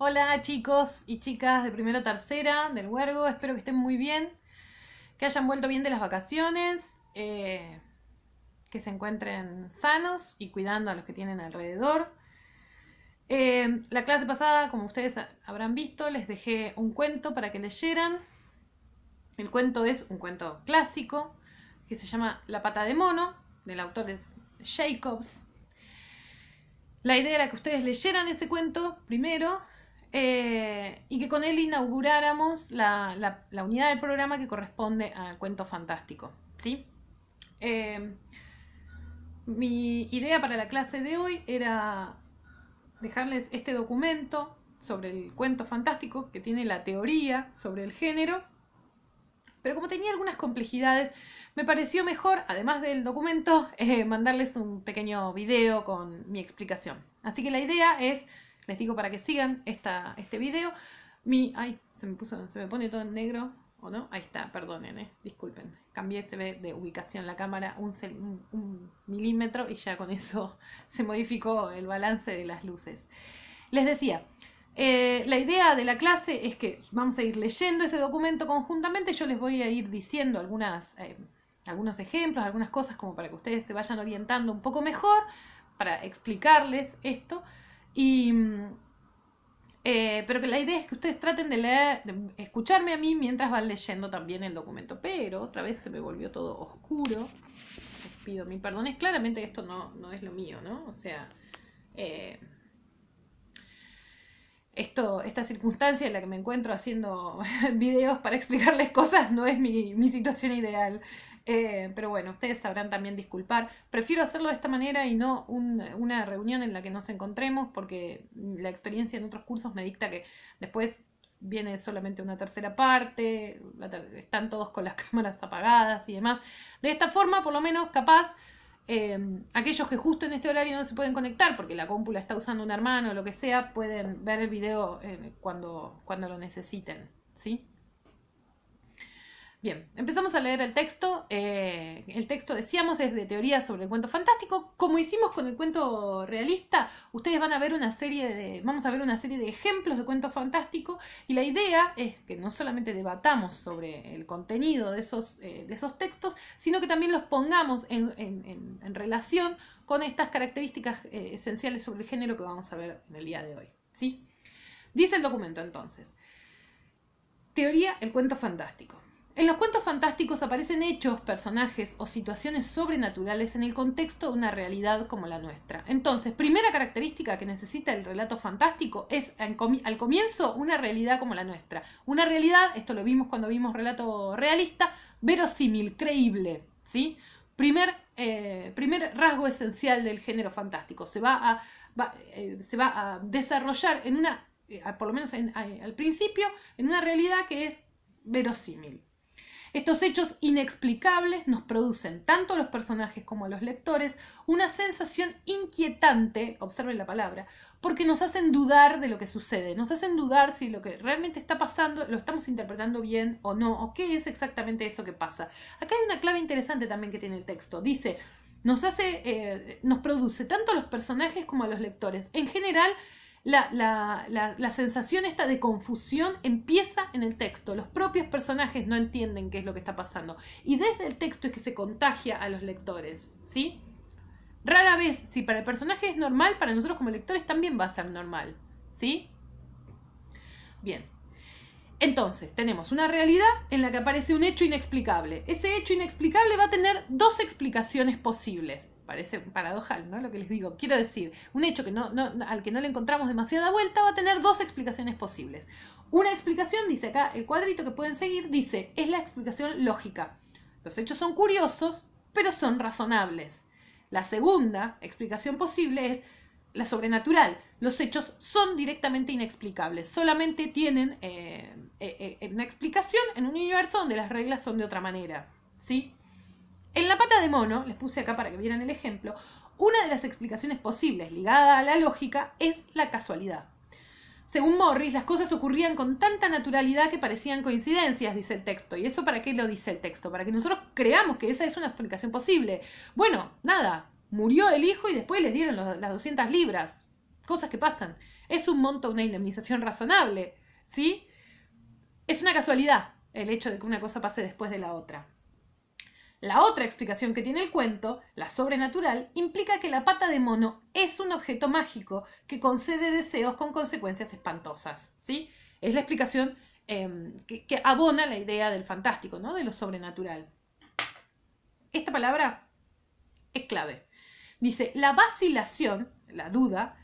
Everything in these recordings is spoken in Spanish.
Hola chicos y chicas de primero tercera del huergo, espero que estén muy bien, que hayan vuelto bien de las vacaciones, eh, que se encuentren sanos y cuidando a los que tienen alrededor. Eh, la clase pasada, como ustedes habrán visto, les dejé un cuento para que leyeran. El cuento es un cuento clásico que se llama La pata de mono, del autor es Jacobs. La idea era que ustedes leyeran ese cuento primero eh, y que con él inauguráramos la, unidad del programa que corresponde al cuento fantástico. ¿sí? Eh, mi idea para la clase de hoy era dejarles este documento sobre el cuento fantástico que tiene la teoría sobre el género, pero como tenía algunas complejidades, me pareció mejor, además del documento, eh, mandarles un pequeño video con mi explicación. Así que la idea es les digo para que sigan esta, este video. Mi, ay, se me, puso, se me pone todo en negro, ¿o no? Ahí está, perdonen, eh, disculpen. Cambié, se ve de ubicación la cámara un, milímetro y ya con eso se modificó el balance de las luces. Les decía, eh, la idea de la clase es que vamos a ir leyendo ese documento conjuntamente. Yo les voy a ir diciendo algunas, eh, algunos ejemplos, algunas cosas como para que ustedes se vayan orientando un poco mejor para explicarles esto. Y, eh, pero que la idea es que ustedes traten de leer, escucharme a mí mientras van leyendo también el documento. Pero otra vez se me volvió todo oscuro. Les pido mil perdones. Claramente esto no, no es lo mío, ¿no? O sea, eh, esto, esta circunstancia en la que me encuentro haciendo videos para explicarles cosas no es mi, mi situación ideal. Eh, pero bueno, ustedes sabrán también disculpar. Prefiero hacerlo de esta manera y no una reunión en la que nos encontremos, porque la experiencia en otros cursos me dicta que después viene solamente una tercera parte, están todos con las cámaras apagadas y demás. De esta forma, por lo menos, capaz, eh, aquellos que justo en este horario no se pueden conectar porque la cómpula está usando un hermano o lo que sea, pueden ver el video eh, cuando, cuando lo necesiten, ¿sí? Bien, empezamos a leer el texto. Eh, el texto, decíamos, es de teoría sobre el cuento fantástico. Como hicimos con el cuento realista, ustedes van a ver una serie de, vamos a ver una serie de ejemplos de cuento fantástico y la idea es que no solamente debatamos sobre el contenido de esos, eh, de esos textos, sino que también los pongamos en, relación con estas características eh, esenciales sobre el género que vamos a ver en el día de hoy. ¿sí? Dice el documento entonces, teoría el cuento fantástico. En los cuentos fantásticos aparecen hechos, personajes o situaciones sobrenaturales en el contexto de una realidad como la nuestra. Entonces, primera característica que necesita el relato fantástico es al comienzo una realidad como la nuestra. Una realidad, esto lo vimos cuando vimos relato realista, verosímil, creíble, ¿sí? Primer, eh, primer rasgo esencial del género fantástico. Se va a, eh, se va a desarrollar en una, eh, por lo menos al principio, en una realidad que es verosímil. Estos hechos inexplicables nos producen, tanto a los personajes como a los lectores, una sensación inquietante, observen la palabra, porque nos hacen dudar de lo que sucede, nos hacen dudar si lo que realmente está pasando lo estamos interpretando bien o no, o qué es exactamente eso que pasa. Acá hay una clave interesante también que tiene el texto. Dice, nos hace, eh, nos produce tanto a los personajes como a los lectores. En general, la, sensación esta de confusión empieza en el texto. Los propios personajes no entienden qué es lo que está pasando. Y desde el texto es que se contagia a los lectores, ¿sí? Rara vez, si para el personaje es normal, para nosotros como lectores también va a ser normal, ¿sí? Bien. Entonces, tenemos una realidad en la que aparece un hecho inexplicable. Ese hecho inexplicable va a tener dos explicaciones posibles. Parece paradojal, ¿no? Lo que les digo. Quiero decir, un hecho al que no le encontramos demasiada vuelta va a tener dos explicaciones posibles. Una explicación, dice acá el cuadrito que pueden seguir, dice, es la explicación lógica. Los hechos son curiosos, pero son razonables. La segunda explicación posible es, la sobrenatural. Los hechos son directamente inexplicables, solamente tienen eh, eh, eh, una explicación en un universo donde las reglas son de otra manera. ¿sí? En la pata de mono, les puse acá para que vieran el ejemplo, una de las explicaciones posibles ligada a la lógica es la casualidad. Según Morris, las cosas ocurrían con tanta naturalidad que parecían coincidencias, dice el texto. ¿Y eso para qué lo dice el texto? Para que nosotros creamos que esa es una explicación posible. Bueno, nada, murió el hijo y después les dieron las 200 libras. Cosas que pasan. Es un monto, una indemnización razonable, ¿sí? Es una casualidad el hecho de que una cosa pase después de la otra. La otra explicación que tiene el cuento, la sobrenatural, implica que la pata de mono es un objeto mágico que concede deseos con consecuencias espantosas, ¿sí? Es la explicación em, que, que, abona la idea del fantástico, ¿no? De lo sobrenatural. Esta palabra es clave. Dice, la vacilación, la duda,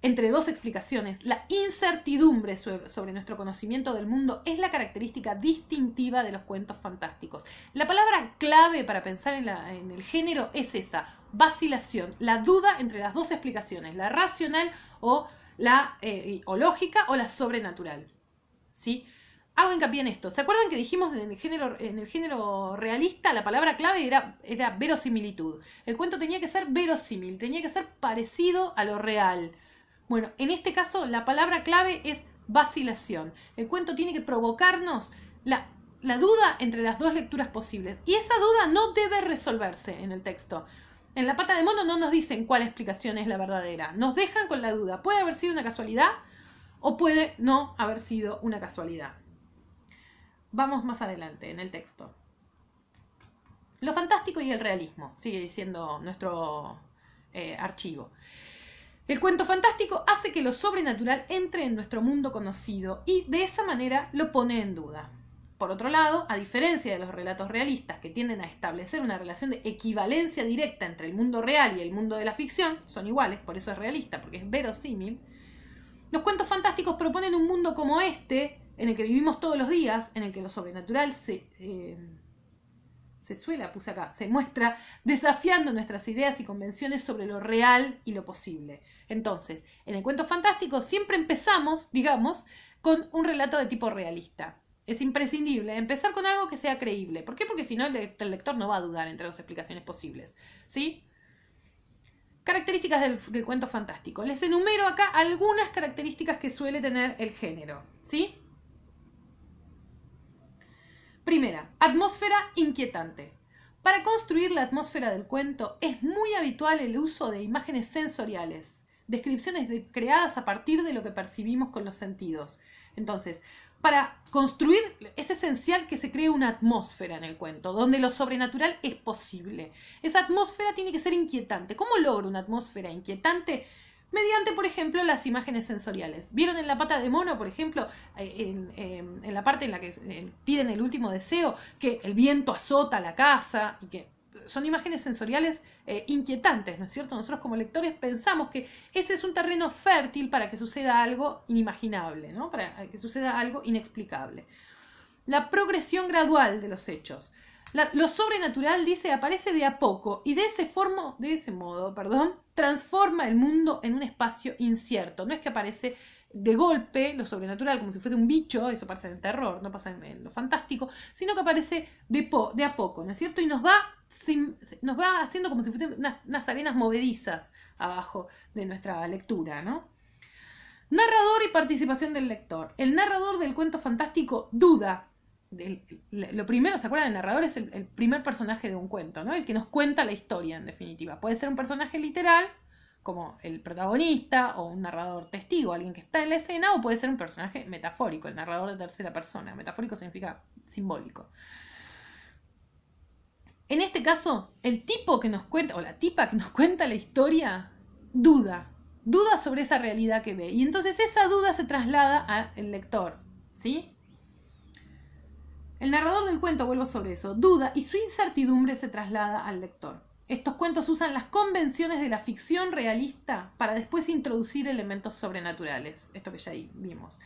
entre dos explicaciones, la incertidumbre sobre, nuestro conocimiento del mundo es la característica distintiva de los cuentos fantásticos. La palabra clave para pensar en, el género es esa, vacilación, la duda entre las dos explicaciones, la racional o la eh, o lógica o la sobrenatural. ¿Sí? hago hincapié en esto. ¿Se acuerdan que dijimos en el género, en el género realista la palabra clave era, era verosimilitud? El cuento tenía que ser verosímil, tenía que ser parecido a lo real. Bueno, en este caso la palabra clave es vacilación. El cuento tiene que provocarnos la duda entre las dos lecturas posibles. Y esa duda no debe resolverse en el texto. En la pata de mono no nos dicen cuál explicación es la verdadera. Nos dejan con la duda. Puede haber sido una casualidad o puede no haber sido una casualidad. Vamos más adelante en el texto. Lo fantástico y el realismo, sigue diciendo nuestro eh, archivo. El cuento fantástico hace que lo sobrenatural entre en nuestro mundo conocido y de esa manera lo pone en duda. Por otro lado, a diferencia de los relatos realistas que tienden a establecer una relación de equivalencia directa entre el mundo real y el mundo de la ficción, son iguales, por eso es realista, porque es verosímil, los cuentos fantásticos proponen un mundo como este, en el que vivimos todos los días, en el que lo sobrenatural se, eh, se suela, puse acá, se muestra desafiando nuestras ideas y convenciones sobre lo real y lo posible. Entonces, en el cuento fantástico siempre empezamos, digamos, con un relato de tipo realista. Es imprescindible empezar con algo que sea creíble. ¿Por qué? Porque si no, el, lector no va a dudar entre dos explicaciones posibles. ¿Sí? Características del, del, cuento fantástico. Les enumero acá algunas características que suele tener el género, ¿sí? Primera, atmósfera inquietante. Para construir la atmósfera del cuento es muy habitual el uso de imágenes sensoriales, descripciones creadas a partir de lo que percibimos con los sentidos. Entonces, para construir es esencial que se cree una atmósfera en el cuento, donde lo sobrenatural es posible. Esa atmósfera tiene que ser inquietante. ¿Cómo logro una atmósfera inquietante? mediante, por ejemplo, las imágenes sensoriales. ¿Vieron en la pata de mono, por ejemplo, eh, em, en, la parte en la que eh, piden el último deseo, que el viento azota la casa y que son imágenes sensoriales eh, inquietantes, ¿no es cierto? Nosotros como lectores pensamos que ese es un terreno fértil para que suceda algo inimaginable, ¿no? Para que suceda algo inexplicable. La progresión gradual de los hechos. lo sobrenatural, dice, aparece de a poco y de ese, de ese modo, perdón, transforma el mundo en un espacio incierto. No es que aparece de golpe lo sobrenatural como si fuese un bicho, eso pasa en el terror, no pasa en, lo fantástico, sino que aparece de, de a poco, ¿no es cierto? Y nos va, nos va haciendo como si fuesen unas, unas arenas movedizas abajo de nuestra lectura, ¿no? Narrador y participación del lector. El narrador del cuento fantástico duda lo primero, ¿se acuerdan? El narrador es el, el, primer personaje de un cuento, ¿no? El que nos cuenta la historia, en definitiva. Puede ser un personaje literal, como el protagonista, o un narrador testigo, alguien que está en la escena, o puede ser un personaje metafórico, el narrador de tercera persona. Metafórico significa simbólico. En este caso, el tipo que nos cuenta, o la tipa que nos cuenta la historia, duda. Duda sobre esa realidad que ve. Y entonces esa duda se traslada al lector, ¿sí? El narrador del cuento, vuelvo sobre eso, duda y su incertidumbre se traslada al lector. Estos cuentos usan las convenciones de la ficción realista para después introducir elementos sobrenaturales, esto que ya vimos.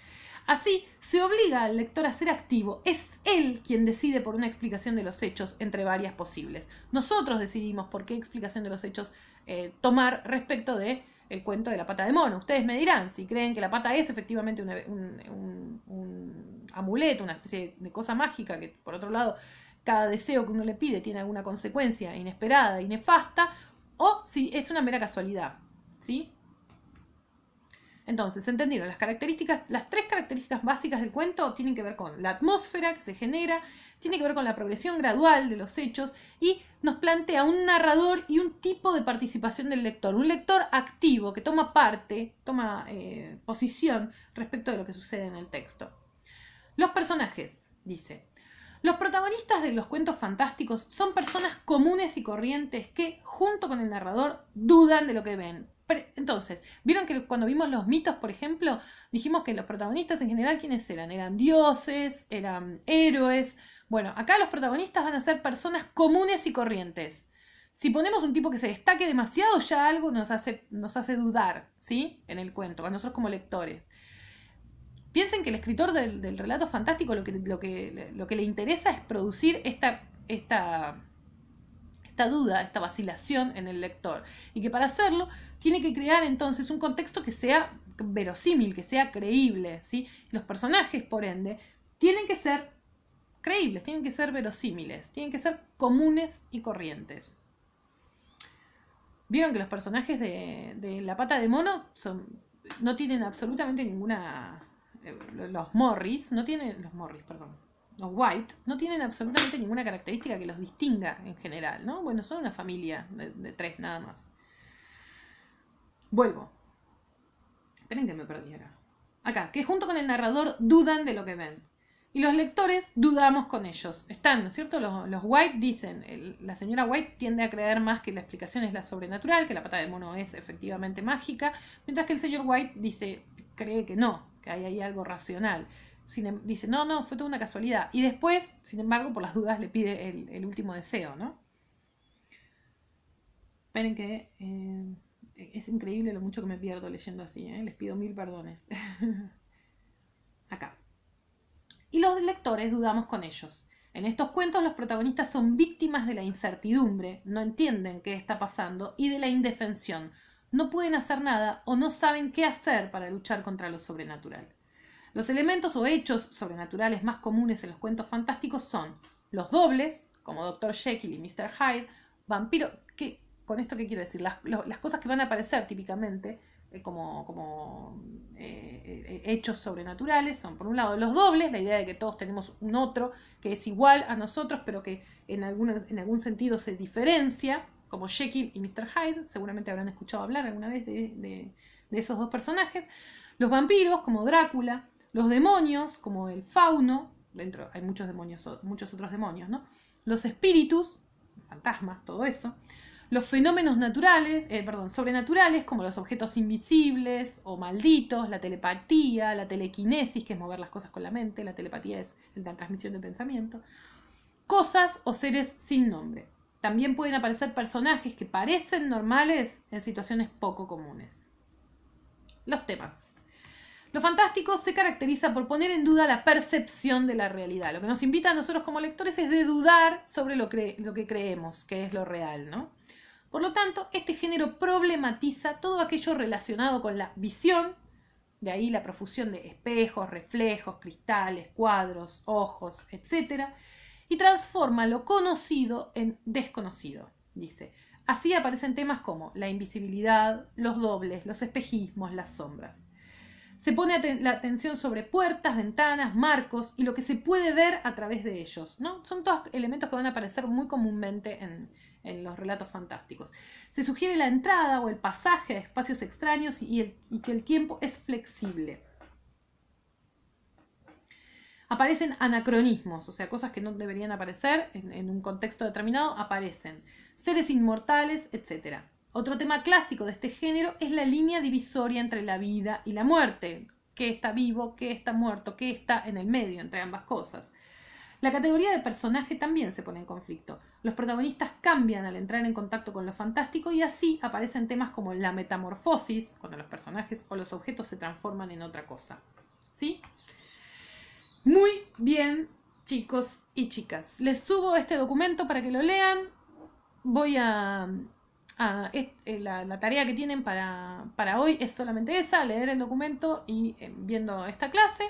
Así, se obliga al lector a ser activo. Es él quien decide por una explicación de los hechos entre varias posibles. Nosotros decidimos por qué explicación de los hechos eh, tomar respecto de el cuento de la pata de mono. Ustedes me dirán si creen que la pata es efectivamente un amuleto, una especie de cosa mágica que, por otro lado, cada deseo que uno le pide tiene alguna consecuencia inesperada y nefasta, o si es una mera casualidad, ¿sí? Entonces, ¿entendieron? Las características, las tres características básicas del cuento tienen que ver con la atmósfera que se genera, tiene que ver con la progresión gradual de los hechos y nos plantea un narrador y un tipo de participación del lector, un lector activo que toma parte, toma eh, posición respecto de lo que sucede en el texto. Los personajes, dice. Los protagonistas de los cuentos fantásticos son personas comunes y corrientes que, junto con el narrador, dudan de lo que ven. Entonces, vieron que cuando vimos los mitos, por ejemplo, dijimos que los protagonistas en general, ¿quiénes eran? Eran dioses, eran héroes. Bueno, acá los protagonistas van a ser personas comunes y corrientes. Si ponemos un tipo que se destaque demasiado, ya algo nos hace, nos hace dudar, ¿sí? En el cuento, a nosotros como lectores. Piensen que el escritor del, relato fantástico lo que, lo, que, lo que, le interesa es producir esta, esta duda, esta vacilación en el lector. Y que para hacerlo tiene que crear entonces un contexto que sea verosímil, que sea creíble. ¿sí? Los personajes, por ende, tienen que ser creíbles, tienen que ser verosímiles, tienen que ser comunes y corrientes. Vieron que los personajes de, de La Pata de Mono son, no tienen absolutamente ninguna eh, los Morris no tienen, los Morris, perdón, los White no tienen absolutamente ninguna característica que los distinga en general, ¿no? Bueno, son una familia de, tres nada más. Vuelvo. Esperen que me perdiera. Acá, que junto con el narrador dudan de lo que ven. Y los lectores dudamos con ellos. Están, ¿no es cierto? Los, White dicen, la señora White tiende a creer más que la explicación es la sobrenatural, que la pata de mono es efectivamente mágica, mientras que el señor White dice, cree que no, que hay ahí algo racional. Em, dice, no, no, fue toda una casualidad. Y después, sin embargo, por las dudas le pide el, último deseo, ¿no? Esperen que eh, es increíble lo mucho que me pierdo leyendo así, ¿eh? les pido mil perdones. Acá. Y los lectores dudamos con ellos. En estos cuentos los protagonistas son víctimas de la incertidumbre, no entienden qué está pasando y de la indefensión, no pueden hacer nada o no saben qué hacer para luchar contra lo sobrenatural. Los elementos o hechos sobrenaturales más comunes en los cuentos fantásticos son los dobles, como Dr. Jekyll y Mr. Hyde, vampiro, con esto qué quiero decir, las, cosas que van a aparecer típicamente eh, como, eh, eh, hechos sobrenaturales son, por un lado, los dobles, la idea de que todos tenemos un otro que es igual a nosotros, pero que en algún sentido se diferencia, como Jekyll y Mr. Hyde, seguramente habrán escuchado hablar alguna vez de, esos dos personajes, los vampiros como Drácula, los demonios como el fauno, dentro hay muchos demonios, muchos otros demonios, Los espíritus, fantasmas, todo eso, los fenómenos naturales, eh, perdón, sobrenaturales, como los objetos invisibles o malditos, la telepatía, la telequinesis, que es mover las cosas con la mente, la telepatía es la transmisión de pensamiento, cosas o seres sin nombre también pueden aparecer personajes que parecen normales en situaciones poco comunes. Los temas. Lo fantástico se caracteriza por poner en duda la percepción de la realidad. Lo que nos invita a nosotros como lectores es de dudar sobre lo, lo que creemos que es lo real, ¿no? Por lo tanto, este género problematiza todo aquello relacionado con la visión, de ahí la profusión de espejos, reflejos, cristales, cuadros, ojos, etcétera, y transforma lo conocido en desconocido, dice. Así aparecen temas como la invisibilidad, los dobles, los espejismos, las sombras. Se pone la atención sobre puertas, ventanas, marcos y lo que se puede ver a través de ellos. ¿no? Son todos elementos que van a aparecer muy comúnmente en, los relatos fantásticos. Se sugiere la entrada o el pasaje a espacios extraños y, y que el tiempo es flexible aparecen anacronismos, o sea, cosas que no deberían aparecer en, un contexto determinado, aparecen. Seres inmortales, etc. Otro tema clásico de este género es la línea divisoria entre la vida y la muerte. ¿Qué está vivo? ¿Qué está muerto? ¿Qué está en el medio entre ambas cosas? La categoría de personaje también se pone en conflicto. Los protagonistas cambian al entrar en contacto con lo fantástico y así aparecen temas como la metamorfosis, cuando los personajes o los objetos se transforman en otra cosa. ¿Sí? Muy bien, chicos y chicas. Les subo este documento para que lo lean. Voy a... Eh, la, tarea que tienen para, hoy es solamente esa, leer el documento y em, viendo esta clase.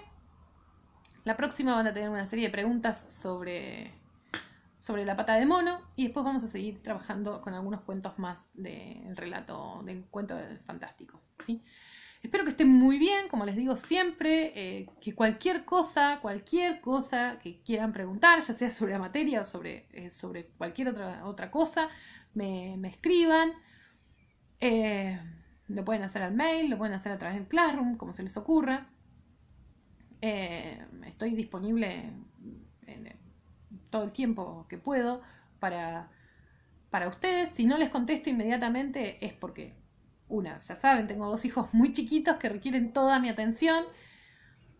La próxima van a tener una serie de preguntas sobre, sobre la pata de mono y después vamos a seguir trabajando con algunos cuentos más del relato, del cuento fantástico. ¿sí? Espero que estén muy bien, como les digo siempre, eh, que cualquier cosa, cualquier cosa que quieran preguntar, ya sea sobre la materia o sobre, eh, sobre cualquier otra, otra cosa, me, escriban. Eh, lo pueden hacer al mail, lo pueden hacer a través del Classroom, como se les ocurra. estoy disponible todo el tiempo que puedo para, para ustedes. Si no les contesto inmediatamente es porque una, ya saben, tengo dos hijos muy chiquitos que requieren toda mi atención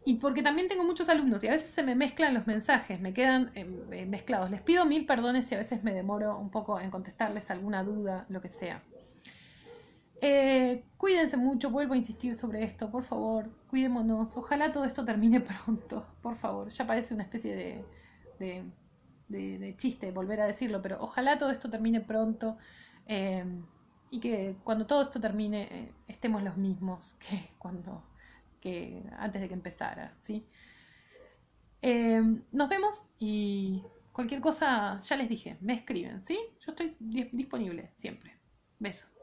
y porque también tengo muchos alumnos y a veces se me mezclan los mensajes, me quedan em, eh, mezclados. Les pido mil perdones si a veces me demoro un poco en contestarles alguna duda, lo que sea. Eh, cuídense mucho, vuelvo a insistir sobre esto, por favor, cuidémonos. Ojalá todo esto termine pronto, por favor. Ya parece una especie de, de, chiste volver a decirlo, pero ojalá todo esto termine pronto. Em, y que cuando todo esto termine eh, estemos los mismos que cuando antes de que empezara, ¿sí? Eh, nos vemos y cualquier cosa, ya les dije, me escriben, ¿sí? Yo estoy disponible siempre. Besos.